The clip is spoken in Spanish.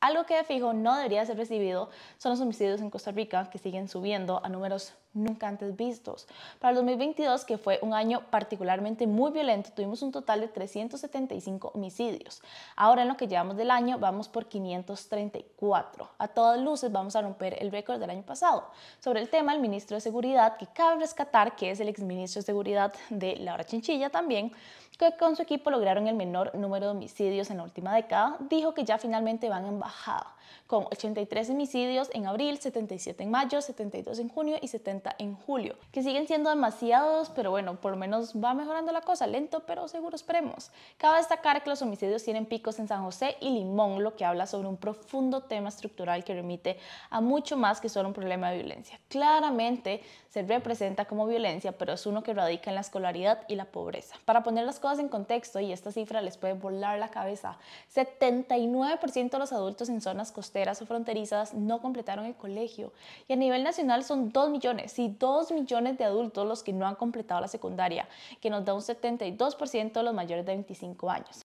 Algo que de fijo no debería ser recibido son los homicidios en Costa Rica, que siguen subiendo a números nunca antes vistos. Para el 2022, que fue un año particularmente muy violento, tuvimos un total de 375 homicidios. Ahora en lo que llevamos del año vamos por 534. A todas luces vamos a romper el récord del año pasado. Sobre el tema, el ministro de Seguridad, que cabe rescatar que es el exministro de Seguridad de Laura Chinchilla también, que con su equipo lograron el menor número de homicidios en la última década, dijo que ya finalmente van a bajada, con 83 homicidios en abril, 77 en mayo, 72 en junio y 70 en julio, que siguen siendo demasiados, pero bueno, por lo menos va mejorando la cosa, lento pero seguro esperemos. Cabe destacar que los homicidios tienen picos en San José y Limón, lo que habla sobre un profundo tema estructural que remite a mucho más que solo un problema de violencia. Claramente se representa como violencia, pero es uno que radica en la escolaridad y la pobreza. Para poner las cosas en contexto, y esta cifra les puede volar la cabeza, 79% de los adultos en zonas costeras o fronterizas no completaron el colegio. Y a nivel nacional son 2 millones, y 2 millones de adultos los que no han completado la secundaria, que nos da un 72% de los mayores de 25 años.